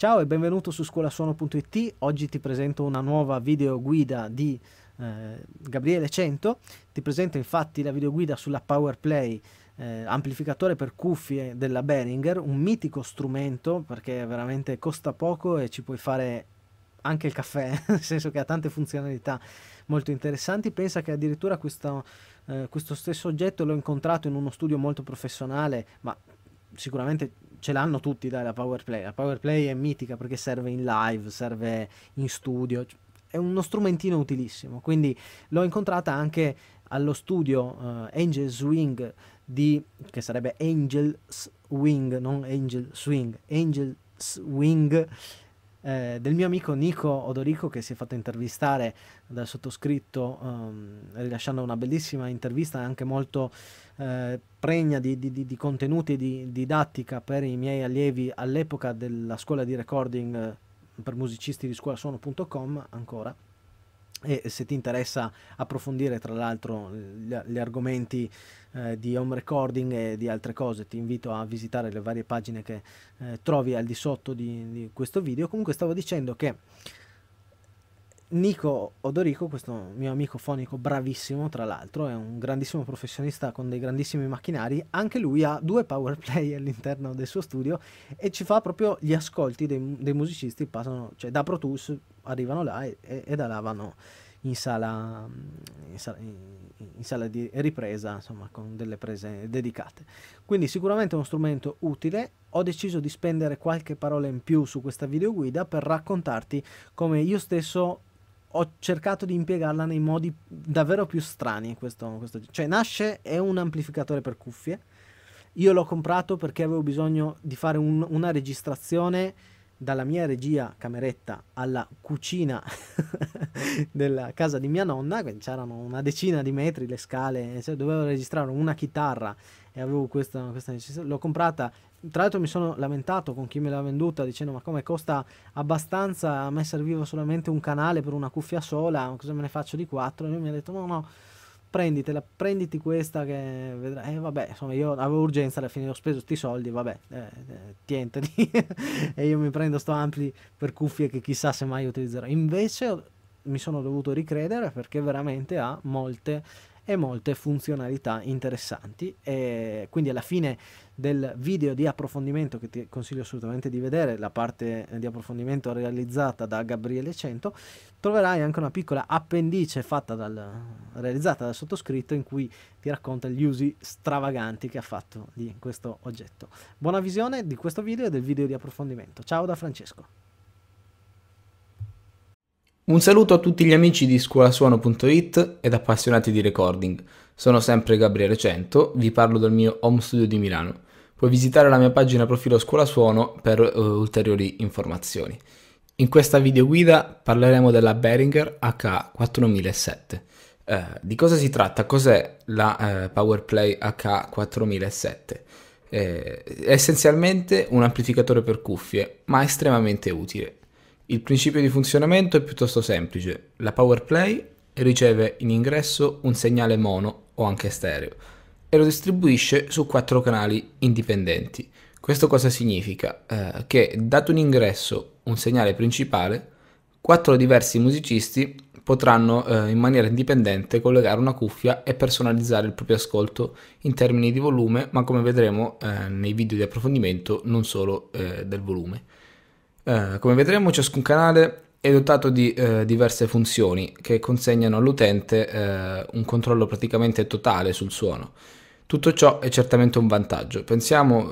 Ciao e benvenuto su scuolasuono.it, oggi ti presento una nuova videoguida di eh, Gabriele 100, ti presento infatti la videoguida sulla PowerPlay eh, amplificatore per cuffie della Behringer, un mitico strumento perché veramente costa poco e ci puoi fare anche il caffè, nel senso che ha tante funzionalità molto interessanti. Pensa che addirittura questo, eh, questo stesso oggetto l'ho incontrato in uno studio molto professionale, ma sicuramente ce l'hanno tutti dai, la power play. La power play è mitica perché serve in live, serve in studio, è uno strumentino utilissimo. Quindi l'ho incontrata anche allo studio uh, eh, Angel's Wing di che sarebbe Angel Swing non Angel Swing, Angel Swing eh, del mio amico Nico Odorico che si è fatto intervistare dal sottoscritto um, rilasciando una bellissima intervista anche molto eh, pregna di, di, di contenuti di didattica per i miei allievi all'epoca della scuola di recording eh, per musicisti di scuolasuono.com ancora e se ti interessa approfondire tra l'altro gli, gli, argomenti eh, di home recording e di altre cose ti invito a visitare le varie pagine che eh, trovi al di sotto di, di questo video comunque stavo dicendo che Nico Odorico, questo mio amico fonico bravissimo, tra l'altro, è un grandissimo professionista con dei grandissimi macchinari, anche lui ha due power play all'interno del suo studio e ci fa proprio gli ascolti dei, dei musicisti, passano, cioè da Pro Tools arrivano là e, e, e da là vanno in sala, mm, in sala, in sala di ripresa, insomma, con delle prese dedicate. Quindi sicuramente è uno strumento utile ho deciso di spendere qualche parola in più su questa videoguida per raccontarti come io stesso ho cercato di impiegarla nei modi davvero più strani. Questo, questo, Cioè, Nasce è un amplificatore per cuffie. Io l'ho comprato perché avevo bisogno di fare un, una registrazione dalla mia regia cameretta alla cucina della casa di mia nonna, c'erano una decina di metri le scale, cioè dovevo registrare una chitarra e avevo questa, questa necessità. L'ho comprata, tra l'altro mi sono lamentato con chi me l'ha venduta dicendo ma come costa abbastanza, a me serviva solamente un canale per una cuffia sola, cosa me ne faccio di quattro? E lui mi ha detto no no prenditela, prenditi questa che vedrai. Eh, vabbè, insomma, io avevo urgenza, alla fine ho speso sti soldi, vabbè, eh, eh tientati. e io mi prendo sto ampli per cuffie che chissà se mai utilizzerò. Invece mi sono dovuto ricredere perché veramente ha molte e molte funzionalità interessanti. E quindi alla fine del video di approfondimento che ti consiglio assolutamente di vedere, la parte di approfondimento realizzata da Gabriele Cento, troverai anche una piccola appendice dal, realizzata dal sottoscritto in cui ti racconta gli usi stravaganti che ha fatto di questo oggetto. Buona visione di questo video e del video di approfondimento. Ciao da Francesco. Un saluto a tutti gli amici di scuolasuono.it ed appassionati di recording. Sono sempre Gabriele Cento, vi parlo dal mio home studio di Milano. Puoi visitare la mia pagina profilo Scuolasuono per uh, ulteriori informazioni. In questa videoguida parleremo della Behringer H4007. Eh, di cosa si tratta? Cos'è la eh, PowerPlay H4007? Eh, è essenzialmente un amplificatore per cuffie, ma estremamente utile. Il principio di funzionamento è piuttosto semplice. La PowerPlay riceve in ingresso un segnale mono o anche stereo e lo distribuisce su quattro canali indipendenti. Questo cosa significa? Eh, che dato un ingresso un segnale principale, quattro diversi musicisti potranno eh, in maniera indipendente collegare una cuffia e personalizzare il proprio ascolto in termini di volume, ma come vedremo eh, nei video di approfondimento non solo eh, del volume. Eh, come vedremo ciascun canale è dotato di eh, diverse funzioni che consegnano all'utente eh, un controllo praticamente totale sul suono. Tutto ciò è certamente un vantaggio. Pensiamo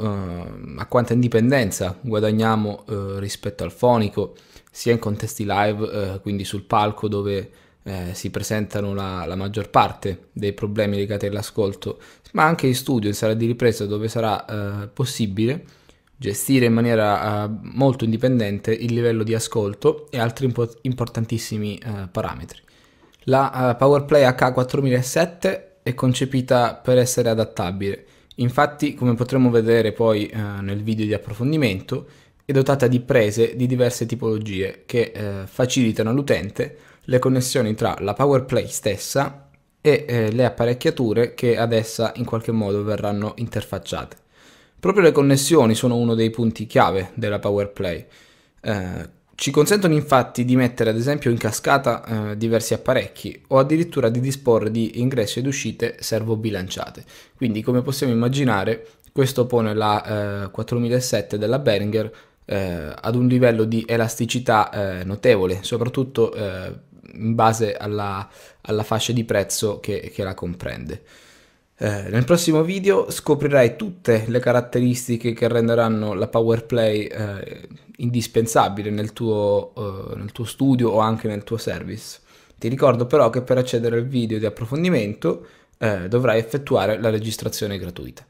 eh, a quanta indipendenza guadagniamo eh, rispetto al fonico, sia in contesti live, quindi sul palco dove eh, si presentano la, la, maggior parte dei problemi legati all'ascolto, ma anche in studio, in sala di ripresa, dove sarà eh, possibile gestire in maniera uh, molto indipendente il livello di ascolto e altri impo- importantissimi uh, parametri. La uh, PowerPlay H4007 è concepita per essere adattabile, infatti come potremo vedere poi nel video di approfondimento è dotata di prese di diverse tipologie che facilitano all'utente le connessioni tra la PowerPlay stessa e eh, le apparecchiature che ad essa in qualche modo verranno interfacciate. Proprio le connessioni sono uno dei punti chiave della Power Play. Eh, ci consentono infatti di mettere ad esempio in cascata eh, diversi apparecchi o addirittura di disporre di ingressi ed uscite servo bilanciate. Quindi come possiamo immaginare questo pone la eh, 4007 della Behringer eh, ad un livello di elasticità eh, notevole, soprattutto eh, in base alla, alla, fascia di prezzo che, che la comprende. Eh, nel prossimo video scoprirai tutte le caratteristiche che renderanno la Power Play eh, indispensabile nel tuo, eh, nel tuo studio o anche nel tuo service. Ti ricordo però che per accedere al video di approfondimento eh, dovrai effettuare la registrazione gratuita.